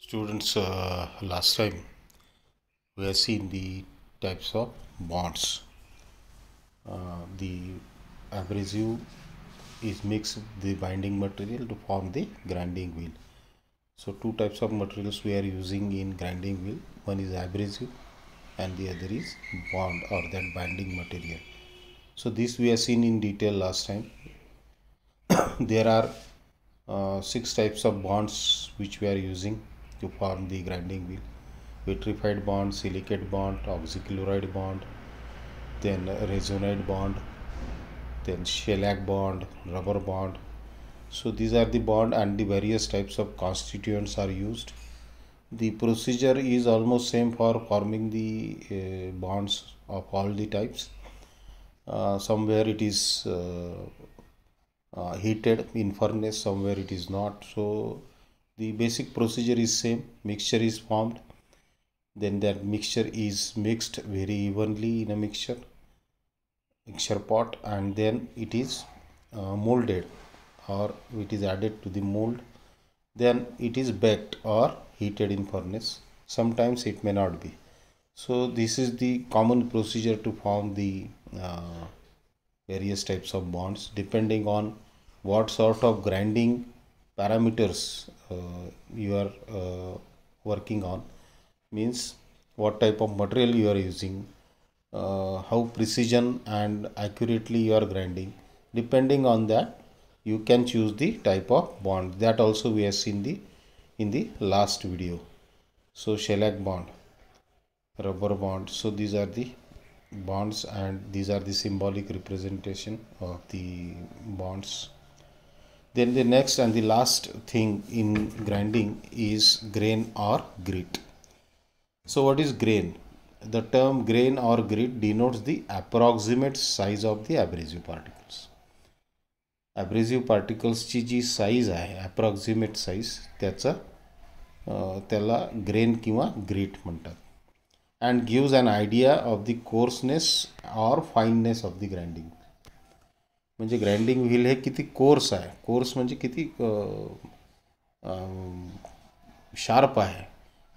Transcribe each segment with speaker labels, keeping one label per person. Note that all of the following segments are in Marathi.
Speaker 1: Students, uh, last time we have seen the types of bonds. Uh, the abrasive is mixed the binding material to form the grinding wheel. So two types of materials we are using in grinding wheel. One is abrasive and the other is bond or that binding material. So this we have seen in detail last time. there are uh, six types of bonds which we are using to form the grinding wheel vitrified bond silicate bond oxychloride bond then resonate bond then shellac bond rubber bond so these are the bond and the various types of constituents are used the procedure is almost same for forming the uh, bonds of all the types uh, somewhere it is uh, uh heated in furnace somewhere it is not so the basic procedure is same mixture is formed then that mixture is mixed very evenly in a mixture mixture pot and then it is uh, molded or it is added to the mold then it is baked or heated in furnace sometimes it may not be so this is the common procedure to form the uh, various types of bonds depending on what sort of grinding parameters uh, you are uh, working on means what type of material you are using uh, how precision and accurately you are grinding depending on that you can choose the type of bond that also we have seen the in the last video so shellac bond rubber bond so these are the bonds and these are the symbolic representation of the bonds then the next and the last thing in grinding is grain or grit so what is grain the term grain or grit denotes the approximate size of the abrasive particles abrasive particles chi ji size hai approximate size That's tyacha uh, tela grain kiwa grit mantat and gives an idea of the coarseness or fineness of the grinding म्हणजे ग्राइंडिंग व्हील हे किती कोर्स आहे कोर्स म्हणजे किती शार्प आहे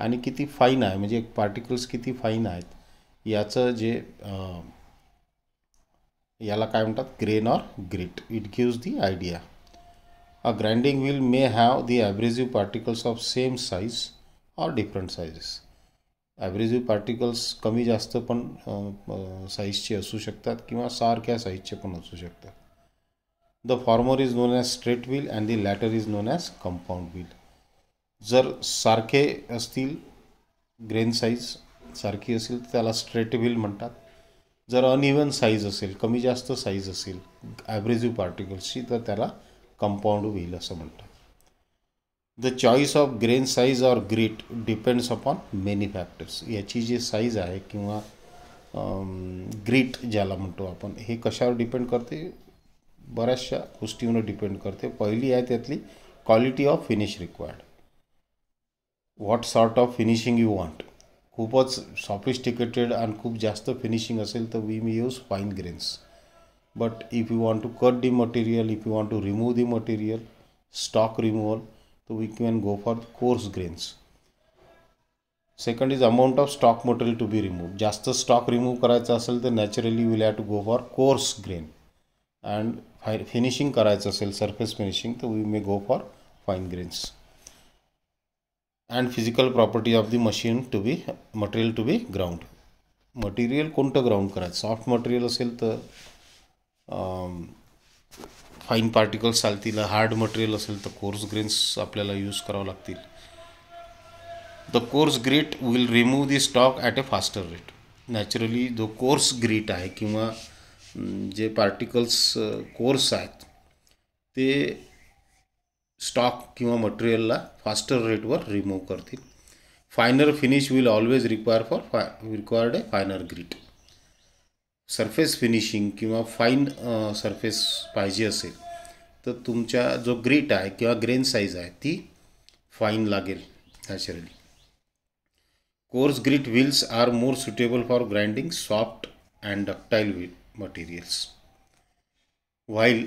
Speaker 1: आणि किती फाईन आहे म्हणजे पार्टिकल्स किती फाईन आहेत याचं जे याला काय म्हणतात grain or grit it gives the idea a grinding wheel may have the abrasive particles of same size or different sizes abrasive particles कमी जास्त पण साईजचे असू शकतात किंवा सारख्या साईजचे पण असू शकतात the former is known as straight wheel and the latter is known as compound wheel जर सारखे असतील ग्रेन साईज सारखी असेल तर त्याला स्ट्रेट व्हील म्हणतात जर अनइवन साईज असेल कमी जास्त साईज असेल ॲव्हरेजिव्ह पार्टिकल्सची तर त्याला कंपाऊंड व्हील असं म्हणतात the choice of grain size or grit depends upon many factors याची जी साईज आहे किंवा ग्रीट ज्याला म्हणतो आपण हे कशावर डिपेंड करते बऱ्याचशा गोष्टीवर डिपेंड करते पहिली आहे त्यातली quality of finish required what sort of finishing you want खूपच सॉफिस्टिकेटेड आणि खूप जास्त फिनिशिंग असेल तर we may use fine grains but if you want to cut the material if you want to remove the material stock removal तर we can go for coarse grains second is amount of stock material to be remove जास्त स्टॉक रिमूव्ह करायचा असेल तर naturally will have to go for coarse grain and fine finishing करायचं असेल सरफेस फिनिशिंग तर we may go for fine grains and physical property of the machine to be material to be ground material कोणतं ग्राउंड करायचं सॉफ्ट मटेरियल असेल तर फाईन um, पार्टिकल्स चालतील हार्ड मटेरियल असेल तर कोर्स ग्रेन्स आपल्याला यूज करावं लागतील the coarse grit will remove the stock at a faster rate naturally जो कोर्स ग्रीट आहे किंवा जे पार्टिकल्स कोर्स आहेत ते स्टॉक किंवा मटेरियलला फास्टर रेटवर रिमूव्ह करतील finer finish will always require for fine required a finer grit surface finishing किंवा फाईन सरफेस पाहिजे असेल तर तुमच्या जो ग्रीट आहे किंवा ग्रेन साईज आहे ती फाईन लागेल naturally coarse grit wheels are more suitable for grinding soft and ductile wheel materials. While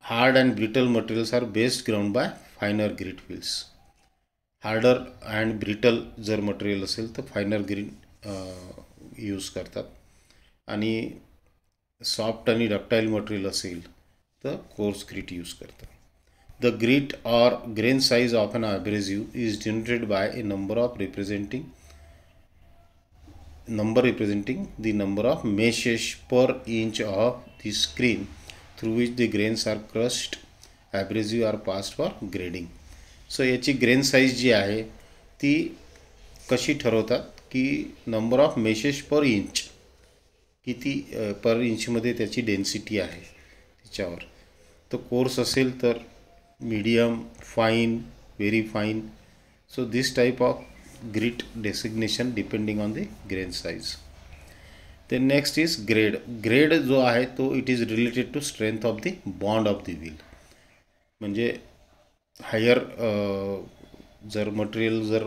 Speaker 1: hard and brittle materials are best ground by finer grit wheels, Harder and brittle जर material असेल the finer grit uh, use करता अनि soft and ductile material असेल the coarse grit use करता. The grit or grain size of an abrasive is generated by a number of representing number representing the number of meshes per inch of the screen through which the grains are crushed abrasive are passed for grading so याची ग्रेन साईज जी आहे ती कशी ठरवतात की number of meshes per inch किती पर इंचमध्ये त्याची डेन्सिटी आहे त्याच्यावर तो कोर्स असेल तर medium fine very fine so this type of grit designation depending on the grain size ते नेक्स्ट इज ग्रेड ग्रेड जो आहे तो it is related to strength of the bond of the wheel म्हणजे हायर uh, जर मटेरियल जर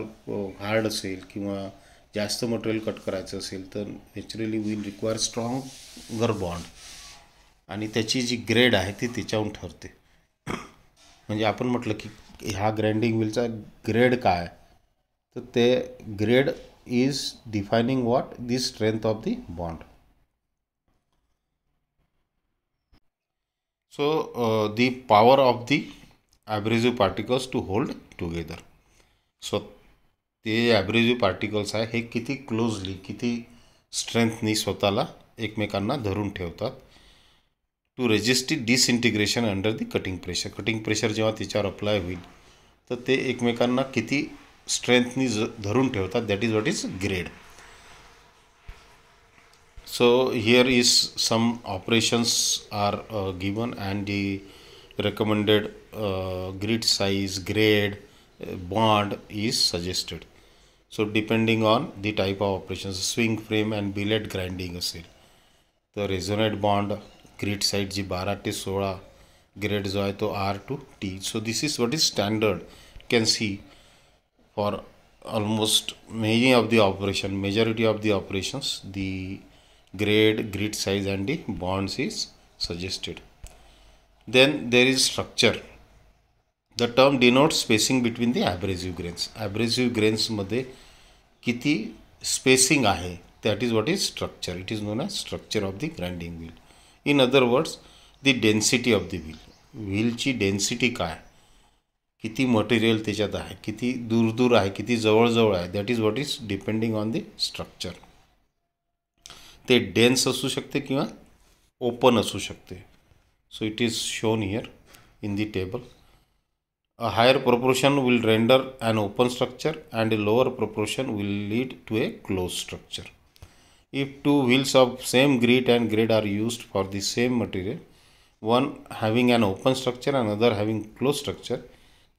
Speaker 1: हार्ड uh, असेल किंवा जास्त मटेरियल कट करायचं असेल तर naturally will require stronger bond आणि त्याची जी ग्रेड आहे ती त्याच्याहून ठरते म्हणजे आपण म्हटलं की ह्या ग्राइंडिंग व्हीलचा ग्रेड काय तर ते grade is defining what the strength of the bond so the power of the abrasive particles to hold together so ते ॲब्रेझिव्ह पार्टिकल्स आहे हे किती क्लोजली किती स्ट्रेंथनी स्वतःला एकमेकांना धरून ठेवतात to resist disintegration under the cutting pressure cutting pressure जेव्हा तिच्यावर अप्लाय होईल तर ते एकमेकांना किती स्ट्रेंथनी ज धरून ठेवतात that is what is grade so here is some operations are given and the recommended uh, grid size grade bond is suggested so depending on the type of operations swing frame and billet grinding असेल तर रेझोनेट बॉन्ड ग्रीड साईज जी बारा to सोळा ग्रेड जो आहे तो R to T so this is what is standard for almost many of the operation majority of the operations the grade grid size and the bonds is suggested then there is structure the term denotes spacing between the abrasive grains abrasive grains madhe मध्ये किती स्पेसिंग आहे what what structure structure. It known known structure structure the the wheel wheel. other words words, the of the wheel wheel. Wheel density ka काय किती मटेरियल त्याच्यात आहे किती दूर दूर आहे किती जवळजवळ आहे that is what is depending on the structure ते डेन्स असू शकते किंवा ओपन असू शकते so it is shown here in the table a higher proportion will render and open structure and a lower proportion will lead to a close structure if two wheels of same grit and grade are used for the same material one having and open structure and other having close structure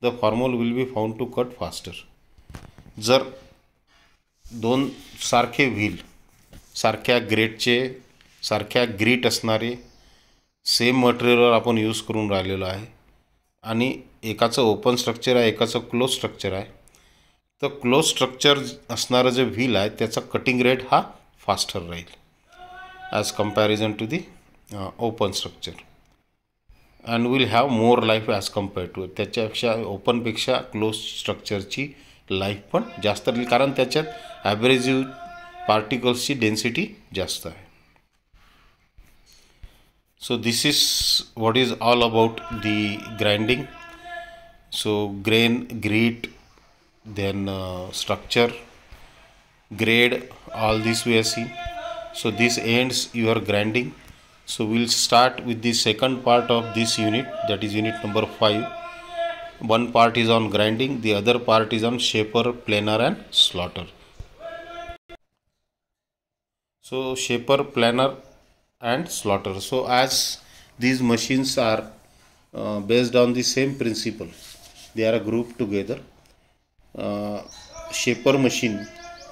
Speaker 1: the former will be found to cut faster जर दोन सारखे व्हील सारख्या ग्रेडचे सारख्या ग्रीट असणारे सेम मटेरियलवर आपण यूज करून राहिलेलो आहे आणि एकाचं ओपन स्ट्रक्चर आहे एकाचं क्लोज स्ट्रक्चर आहे तर क्लोज स्ट्रक्चर असणारं जे व्हील आहे त्याचा कटिंग रेट हा फास्टर राहील as comparison to the open structure and will have more life as compare to त्याच्यापेक्षा ओपनपेक्षा क्लोज स्ट्रक्चरची लाईफ पण जास्त राहील कारण त्याच्यात ॲव्हरेजिव्ह पार्टिकल्सची डेन्सिटी जास्त आहे so this is what is all about the grinding so grain grit then structure grade all this we are see so this ends you grinding so we'll start with the second part of this unit that is unit number 5 one part is on grinding the other part is on shaper planer and slaughter so shaper planer and slaughter so as these machines are uh, based on the same principle they are grouped together uh, shaper machine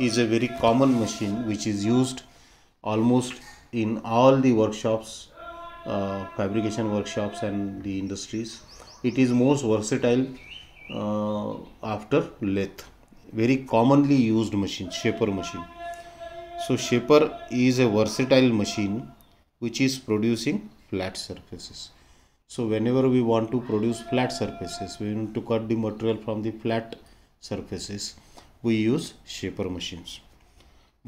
Speaker 1: is a very common machine which is used almost in all the workshops, uh, fabrication workshops and the industries. It is most versatile uh, after lathe. Very commonly used machine, shaper machine. So shaper is a versatile machine which is producing flat surfaces. So whenever we want to produce flat surfaces, we need to cut the material from the flat surfaces, we use shaper machines.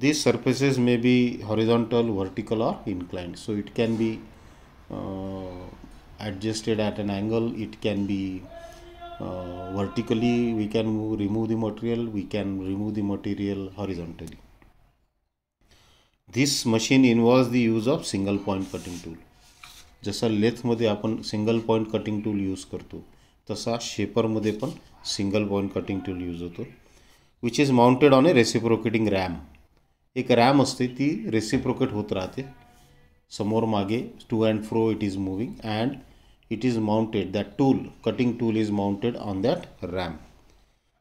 Speaker 1: These surfaces may be horizontal, vertical or inclined. So it can be uh, adjusted at an angle. It can be uh, vertically. We can move, remove the material. We can remove the material horizontally. This machine involves the use of single point cutting tool जसा लेथमध्ये आपण single point cutting tool use करतो तसा शेपरमध्ये पण single point cutting tool use होतो which is mounted on a reciprocating ram. एक रॅम असते ती रेसिप्रोकेट होत राहते समोर मागे to and fro it is moving and it is mounted that tool cutting tool is mounted on that ram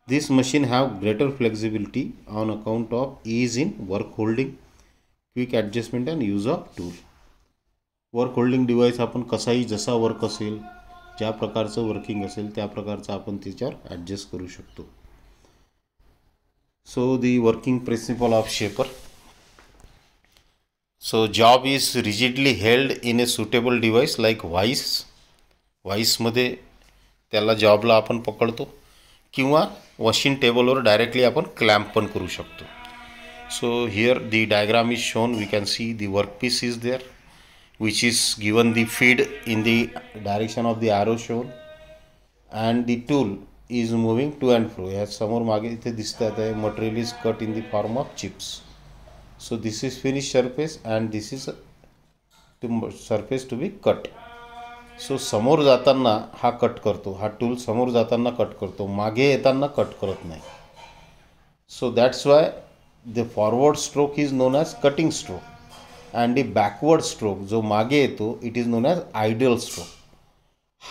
Speaker 1: this machine have greater flexibility on account of is in work holding quick adjustment and use of tool work holding device आपण कसाही जसा वर्क असेल ज्या प्रकारचं वर्किंग असेल त्या प्रकारचं आपण त्याच्यावर ॲडजस्ट करू शकतो so the working principal of shaper So job is rigidly held in a suitable device like vice मध्ये त्याला जॉबला आपण पकडतो किंवा वॉशिंग टेबलवर डायरेक्टली आपण क्लॅम्प पण करू शकतो so here the diagram is shown we can see the work piece is there is given given feed in in direction of of the shown and the tool is moving to and fro या समोर मागे इथे दिसतात आहे material is cut in the form of chips so this is finish surface and this is to surface to be cut so समोर जाताना हा कट करतो हा टूल समोर जाताना कट करतो मागे येताना कट करत नाही so that's why the forward stroke is known as cutting stroke and the backward stroke जो मागे येतो it is known as ideal stroke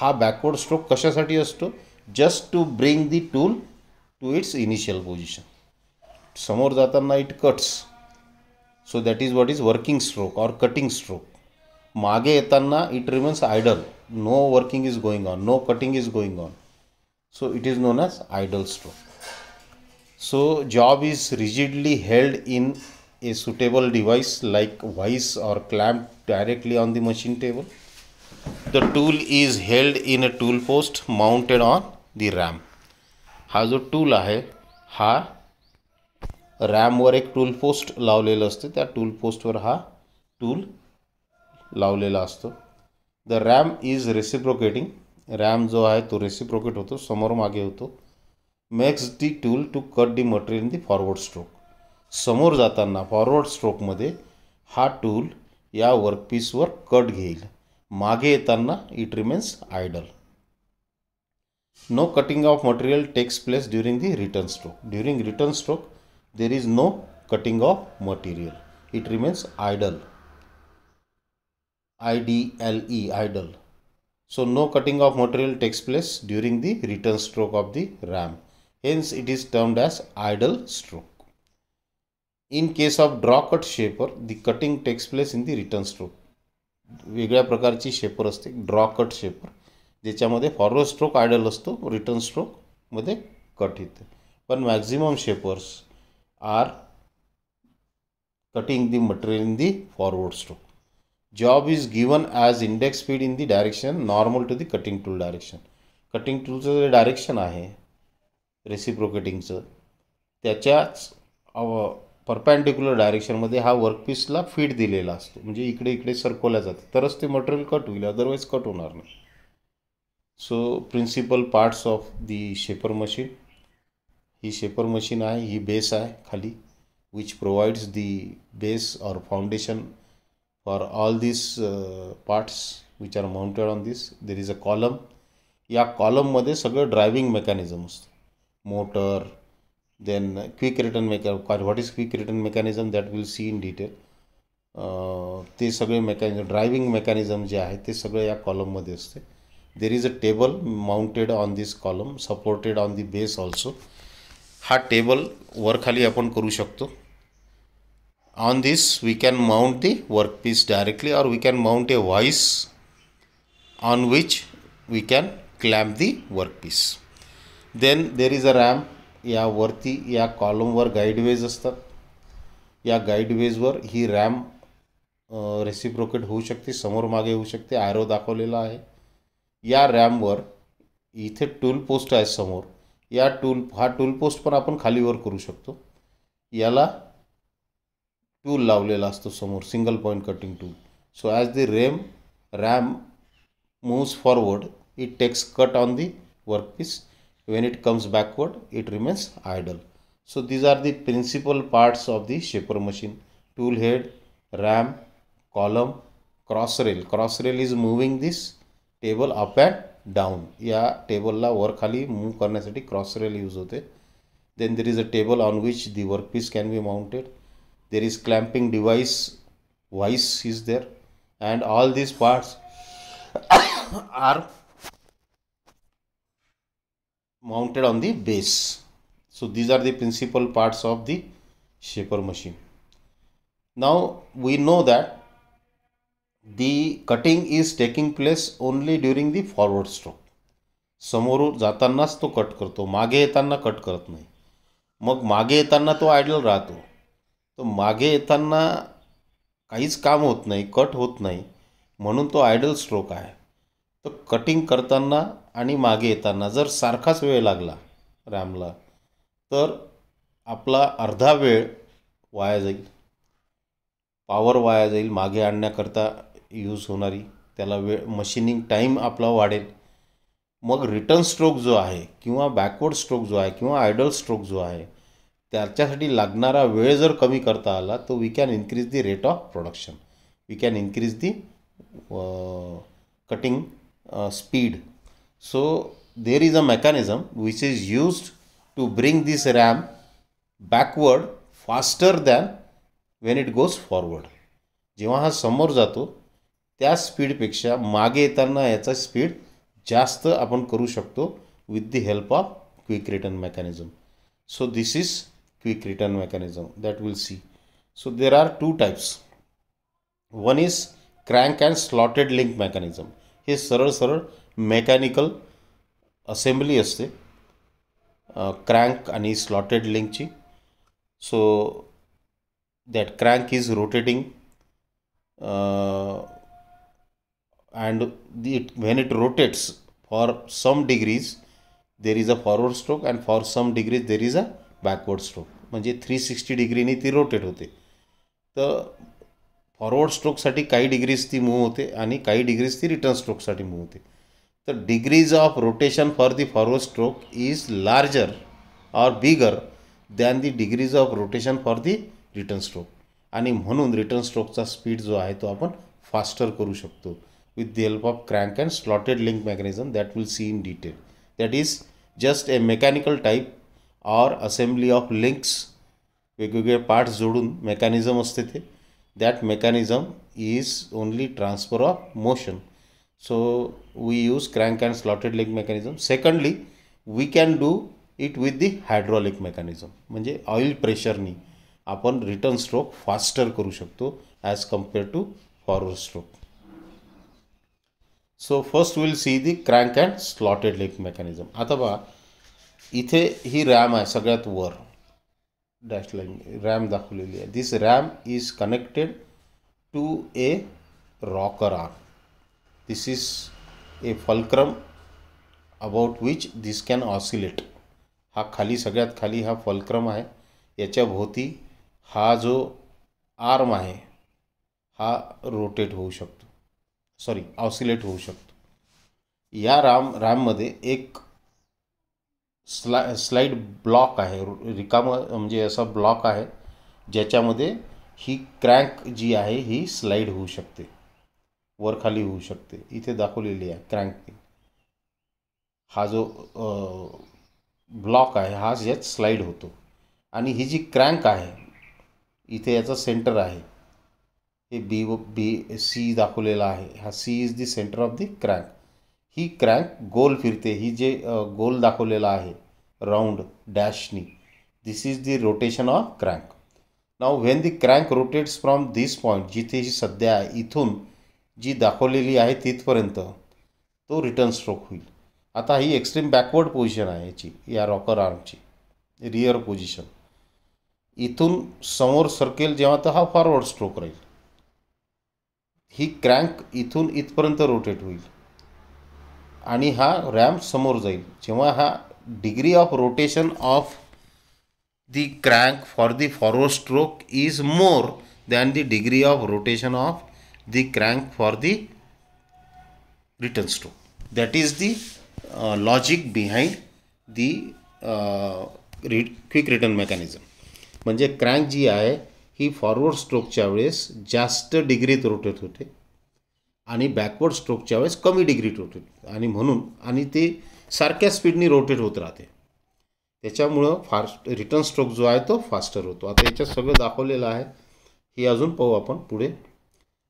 Speaker 1: हा बॅकवर्ड स्ट्रोक कशासाठी असतो just to bring the tool to its initial position समोर जाताना it cuts so that is what is working stroke or cutting stroke मागे येताना it remains idle no working is going on no cutting is going on so it is known as idle stroke so job is rigidly held in a suitable device like vice or clamp directly on the machine table the tool is held in a tool post mounted on the ram हा जो टूल आहे हा रॅमवर एक टूल पोस्ट लावलेलं असते त्या टूल पोस्टवर हा टूल लावलेला असतो the ram is reciprocating ram जो आहे तो रेसिप्रोकेट होतो समोर मागे होतो makes the tool to cut the material in the forward stroke समोर जाताना फॉरवर्ड स्ट्रोकमध्ये हा टूल या वर्कपीसवर कट घेईल मागे येताना it remains idle no cutting of material takes place during the return stroke during return stroke there is no cutting of material it remains idle idle idle so no cutting of material takes place during the return stroke of the ram hence it is termed as idle stroke In case of draw cut shaper, the cutting takes place in the return stroke. वेगळ्या प्रकारची शेपर असते ड्रॉ कट शेपर ज्याच्यामध्ये फॉरवर्ड स्ट्रोक आयडल असतो रिटर्न स्ट्रोकमध्ये कट येते पण maximum shapers are cutting the material in the forward stroke. Job is given as index speed in the direction normal to the cutting tool direction cutting टूलचं जे डायरेक्शन आहे रेसिप्रोकेटिंगचं त्याच्याच परपॅन्डिक्युलर डायरेक्शनमध्ये हा वर्कपीसला फीड दिलेला असतो म्हणजे इकडे इकडे सरकवल्या जाते तरच ते मटेरियल कट होईल अदरवाईज कट होणार नाही so principal parts of the shaper machine ही शेपर मशीन आहे ही बेस आहे खाली which provides the base or foundation for all this parts which are mounted on this there is a column या कॉलममध्ये सगळं ड्रायव्हिंग मेकॅनिझम असतं मोटर देन क्विक रिटर्न मेकॅ what is quick return mechanism that will see in detail ते सगळे मेकॅनिझम ड्रायव्हिंग मेकॅनिझम जे आहे ते सगळं या कॉलममध्ये असते there is a table mounted on this column supported on the base also हा टेबल वरखाली आपण करू शकतो on this we can mount the work piece directly or we can mount a vice on which we can clamp the work piece then there is a या यावरती या कॉलमवर गाईडवेज असतात या गाईडवेजवर ही रॅम रेसिप्रोकेट होऊ शकते समोर मागे होऊ शकते आयरो दाखवलेला आहे या रॅमवर इथे टूल पोस्ट आहे समोर या टूल हा टूल पोस्ट पण आपण खालीवर करू शकतो याला टूल लावलेला असतो समोर single point cutting tool so as the ram ram moves forward it takes cut on the work when it comes backward it remains idle so these are the principal parts of the shaper machine tool head ram column cross rail cross rail is moving this table upward down या टेबलला वरखाली मूव करण्यासाठी क्रॉस रेल यूज होते then there is a table on which the work piece can be mounted there is clamping device vice is there and all these parts are mounted on the base so these are the principal parts of the shaper machine now we know that the cutting is taking place only during the forward stroke समोर जातानाच तो कट करतो मागे येताना कट करत नाही मग मागे येताना तो आयडल राहतो तर मागे येताना काहीच काम होत नाही कट होत नाही म्हणून तो आयडल स्ट्रोक आहे तर कटिंग करताना आणि मागे येताना जर सारखाच वेळ लागला रॅमला तर आपला अर्धा वेळ वाया जाईल पावर वाया जाईल मागे आणण्याकरता यूज होणारी त्याला वेळ मशिनिंग टाईम आपला वाढेल मग रिटर्न स्ट्रोक जो आहे किंवा बॅकवर्ड स्ट्रोक जो आहे किंवा आयडल स्ट्रोक जो आहे त्याच्यासाठी लागणारा वेळ जर कमी करता आला तो we can increase the rate of production we can increase the cutting speed so there is a mechanism which is used to bring this ram backward faster than when it goes forward जेव्हा हा समोर जातो त्या स्पीडपेक्षा मागे येताना याचा स्पीड जास्त आपण करू शकतो with the help of quick return mechanism so this is quick return mechanism that will see so there are two types one is crank and slotted link mechanism हे सरळ सरळ मेकॅनिकल असेंब्ली असते क्रँक आणि स्लॉटेड लिंकची so that crank is rotating and it, when it rotates for some degrees there is a forward stroke and for some degrees there is a backward stroke म्हणजे थ्री सिक्स्टी डिग्रीनी ती रोटेट होते तर फॉरवर्ड स्ट्रोकसाठी काही डिग्रीज ती मूव्ह होते आणि काही डिग्रीज ती रिटर्न स्ट्रोकसाठी मूव्ह होते तर degrees of rotation for the forward stroke is larger or bigger than the degrees of rotation for the return stroke आणि म्हणून रिटर्न स्ट्रोकचा स्पीड जो आहे तो आपण फास्टर करू शकतो with the help of crank and slotted link mechanism that we'll see in detail. That is just a mechanical type or assembly of links वेगवेगळे पार्ट जोडून मेकॅनिझम असते ते that mechanism is only transfer of motion so we use crank and slotted leg mechanism secondly we can do it with the hydraulic mechanism म्हणजे ऑइल प्रेशरनी आपण रिटर्न स्ट्रोक फास्टर करू शकतो as compare to forward stroke so first will see the crank and slotted leg mechanism आता बा इथे ही रॅम आहे सगळ्यात वर डॅश लाईन रॅम दाखवलेली आहे this ram is connected to a rocker arm this is a fulcrum about which this can oscillate हा खाली सगळ्यात खाली हा फलक्रम आहे याच्या भोवती हा जो आर्म आहे हा रोटेट होऊ शकतो सॉरी ऑसिलेट होऊ शकतो या राम रॅममध्ये एक स्ला स्लाईड ब्लॉक आहे रिकाम म्हणजे असा ब्लॉक आहे ज्याच्यामध्ये ही क्रँक जी आहे ही स्लाईड होऊ शकते वरखाली होऊ शकते इथे दाखवलेली आहे क्रँक हा जो ब्लॉक आहे हा यात स्लाईड होतो आणि ही जी क्रँक आहे इथे याचा सेंटर आहे हे बी व बी सी दाखवलेला आहे हा C is the centre of the crank ही क्रँक गोल फिरते ही जे गोल दाखवलेला आहे राऊंड डॅशनी this is the rotation of crank now when the crank rotates from this point जिथे ही सध्या आहे इथून जी दाखवलेली आहे तिथपर्यंत तो रिटर्न स्ट्रोक होईल आता ही एक्स्ट्रीम बॅकवर्ड पोझिशन आहे याची या रॉकर आर्मची रिअर पोझिशन इथून समोर सरकेल जेव्हा तर हा फॉरवर्ड स्ट्रोक राहील ही क्रँक इथून इथपर्यंत रोटेट होईल आणि हा रॅम्प समोर जाईल जेव्हा हा degree of rotation of the crank for the forward stroke is more than the degree of rotation of the crank for the return stroke that is the logic behind the quick return mechanism म्हणजे क्रँक जी आहे ही फॉरवर्ड स्ट्रोकच्या वेळेस जास्त डिग्रीत रोटेट होते आणि बॅकवर्ड स्ट्रोकच्या वेळेस कमी डिग्रीत रोटेट आणि म्हणून आणि ते सारख्या स्पीडनी रोटेट होत राहते त्याच्यामुळं फास्ट रिटर्न स्ट्रोक जो आहे तो फास्टर होतो आता याच्यात सगळं दाखवलेलं आहे हे अजून पाहू आपण पुढे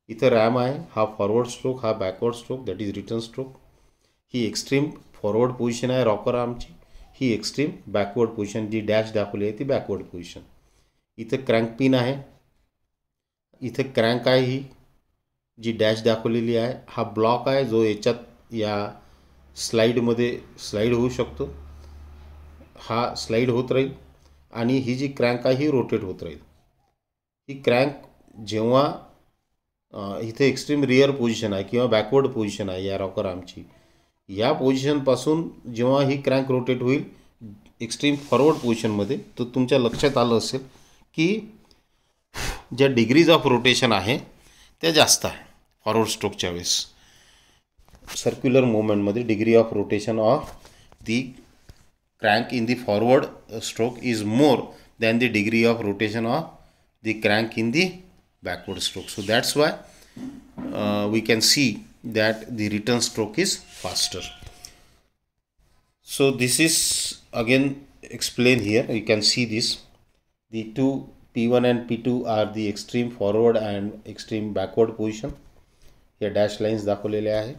Speaker 1: इथं रॅम आहे हा फॉरवर्ड स्ट्रोक हा backward stroke that is return stroke ही एक्स्ट्रीम फॉरवर्ड पोझिशन आहे रॉकर आमची ही एक्स्ट्रीम बॅकवर्ड पोझिशन जी डॅश दाखवली आहे ती बॅकवर्ड पोझिशन इथे क्रँक पिन आहे इथे क्रँक आहे ही जी डॅश दाखवलेली आहे हा ब्लॉक आहे जो याच्यात या स्लाईडमध्ये स्लाईड होऊ शकतो हा स्लाईड होत राहील आणि ही जी क्रँक आहे ही रोटेट होत राहील ही क्रँक जेव्हा इथे एक्स्ट्रीम रिअर पोझिशन आहे किंवा बॅकवर्ड पोझिशन आहे या रॉकर आमची या पोझिशनपासून जेव्हा ही क्रँक रोटेट होईल एक्स्ट्रीम फॉरवर्ड पोझिशनमध्ये तर तुमच्या लक्षात आलं असेल की ज्या डिग्रीज ऑफ रोटेशन आहे त्या जास्त आहे फॉरवर्ड स्ट्रोकच्या वेळेस सर्क्युलर मुवमेंटमध्ये degree of rotation of the crank in the forward stroke is more than the degree of rotation of the crank in the backward stroke so that's why we can see that the return stroke is faster so this is again explain here you can see this two P one and P two are the extreme forward and extreme backward position या डॅश लाईन्स दाखवलेल्या आहे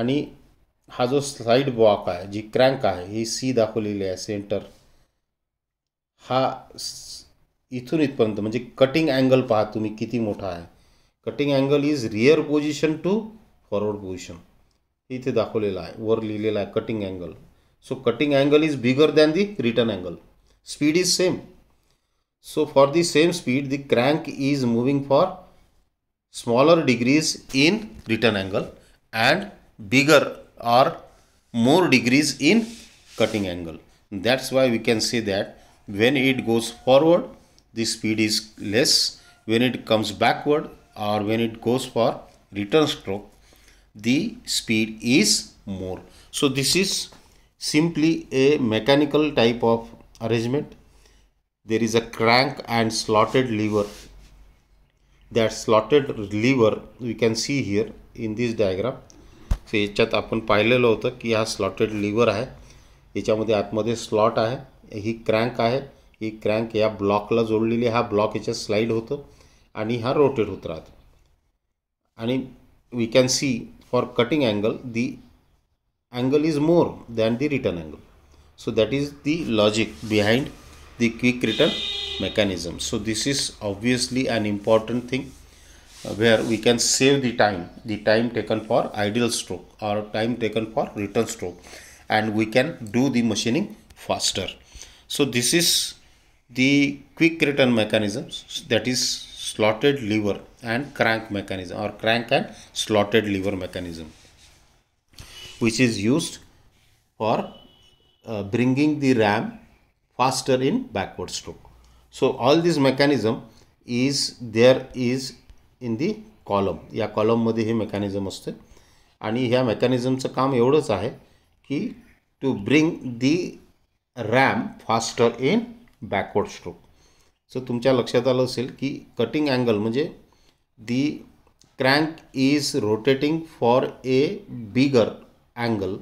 Speaker 1: आणि हा जो स्लाइड बॉक आहे जी क्रँक आहे ही सी दाखवलेली आहे सेंटर हा इथून इथपर्यंत म्हणजे कटिंग अँगल पहा तुम्ही किती मोठा आहे cutting angle is rear position to forward position इथे दाखवलेलं आहे वर लिहिलेला आहे cutting angle so cutting angle is bigger than the return angle speed is same So for the same speed, the crank is moving for smaller degrees in return angle and bigger or more degrees in cutting angle. That's why we can say that when it goes forward, the speed is less. When it comes backward or when it goes for return stroke, the speed is more. So this is simply a mechanical type of arrangement there is a crank and slotted lever that slotted lever we can see here in this diagram so yachat apan pahilelo hota ki ha slotted lever hai yachyamade atmade slot hai hi crank hai hi crank ya block la jodlele ha block yacha slide hoto ani ha rotate hot rahat ani we can see for cutting angle the angle is more than the return angle so that is the logic behind the quick return mechanism. So this is obviously an important thing uh, where we can save the time, the time taken for ideal stroke or time taken for return stroke and we can do the machining faster. So this is the quick return mechanisms that is slotted lever and crank mechanism or crank and slotted lever mechanism which is used for uh, bringing the ram faster in backward stroke. So all this mechanism is there is in the column या कॉलममध्ये हे मेकॅनिझम असते आणि ह्या मेकॅनिझमचं काम एवढंच आहे की to bring the ram faster in backward stroke so तुमच्या लक्षात आलं असेल की कटिंग अँगल म्हणजे the crank is rotating for a bigger angle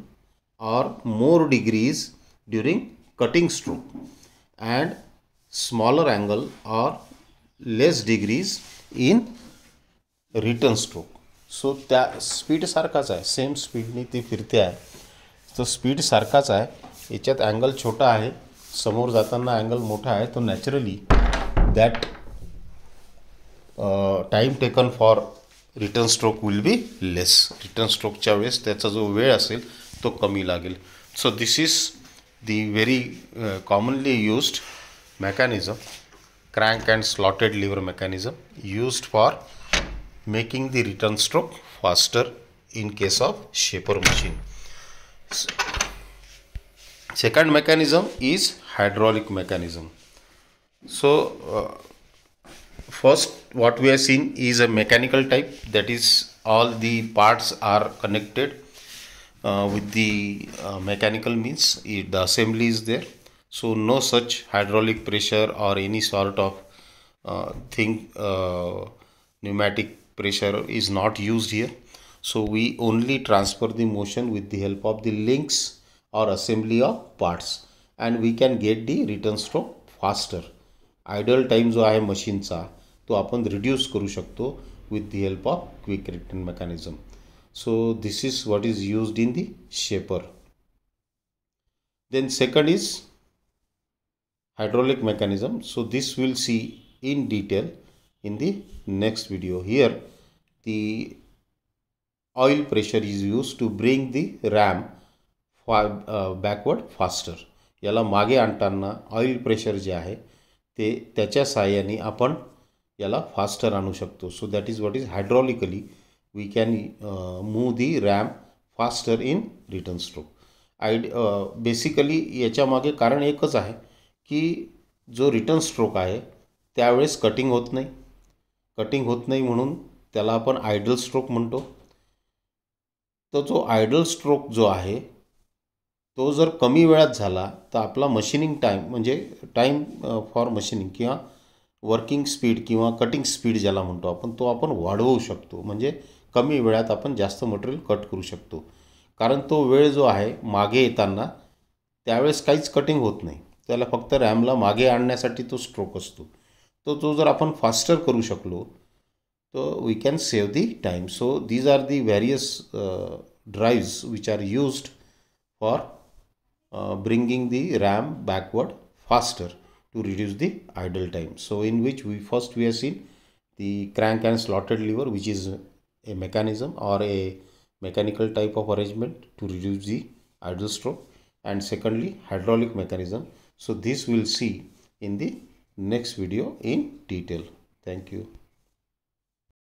Speaker 1: or more degrees during cutting stroke and smaller angle or less degrees in return stroke so त्या स्पीड सारखाच आहे सेम स्पीडने ती फिरते आहे तर स्पीड सारखाच आहे याच्यात अँगल छोटा आहे समोर जाताना अँगल मोठा आहे तो naturally that time taken for return stroke will be less return स्ट्रोकच्या वेळेस त्याचा जो वेळ असेल तो कमी लागेल so this is the very uh, commonly used mechanism crank and slotted lever mechanism used for making the return stroke faster in case of shaper machine. So, second mechanism is hydraulic mechanism. So uh, first what we have seen is a mechanical type that is all the parts are connected uh, with the uh, mechanical means if the assembly is there so no such hydraulic pressure or any sort of uh, thing pneumatic pressure is not used here so we only transfer the motion with the help of the links or assembly of parts and we can get the return stroke faster. ideal times are machine sa, to upon reduce करू शकतो with the help of quick return mechanism. So this is what is used in the shaper. Then second is hydraulic mechanism. So this we'll see in detail in the next video. Here the oil pressure is used to bring the ram uh, backward faster. याला मागे आणताना ऑइल प्रेशर जे आहे ते त्याच्या साहाय्याने आपण याला फास्टर आणू शकतो So that is what is hydraulically. we can uh, move the RAM faster in return stroke. Idea basically uh, याच्यामागे कारण एकच आहे की जो रिटर्न स्ट्रोक आहे त्यावेळेस कटिंग होत नाही कटिंग होत नाही म्हणून त्याला आपण आयडल स्ट्रोक म्हणतो तर जो आयडल स्ट्रोक जो आहे तो जर कमी वेळात झाला तर आपला मशिनिंग टाईम म्हणजे टाईम फॉर मशीनिंग किंवा वर्किंग स्पीड किंवा कटिंग स्पीड ज्याला म्हणतो आपण तो आपण वाढवू शकतो म्हणजे कमी वेळात आपण जास्त मटेरियल कट करू शकतो कारण तो वेळ जो आहे मागे येताना त्यावेळेस काहीच कटिंग होत नाही त्याला फक्त रॅमला मागे आणण्यासाठी तो स्ट्रोक असतो तो तो जर आपण फास्टर करू शकलो तर we can save the time so these are the various drives which are used for bringing the ram backward faster to reduce the idle time so in which we first we have seen the crank and slotted lever which is a mechanism or a mechanical type of arrangement to reduce the idle stroke and secondly hydraulic mechanism so this we'll see in the next video in detail thank you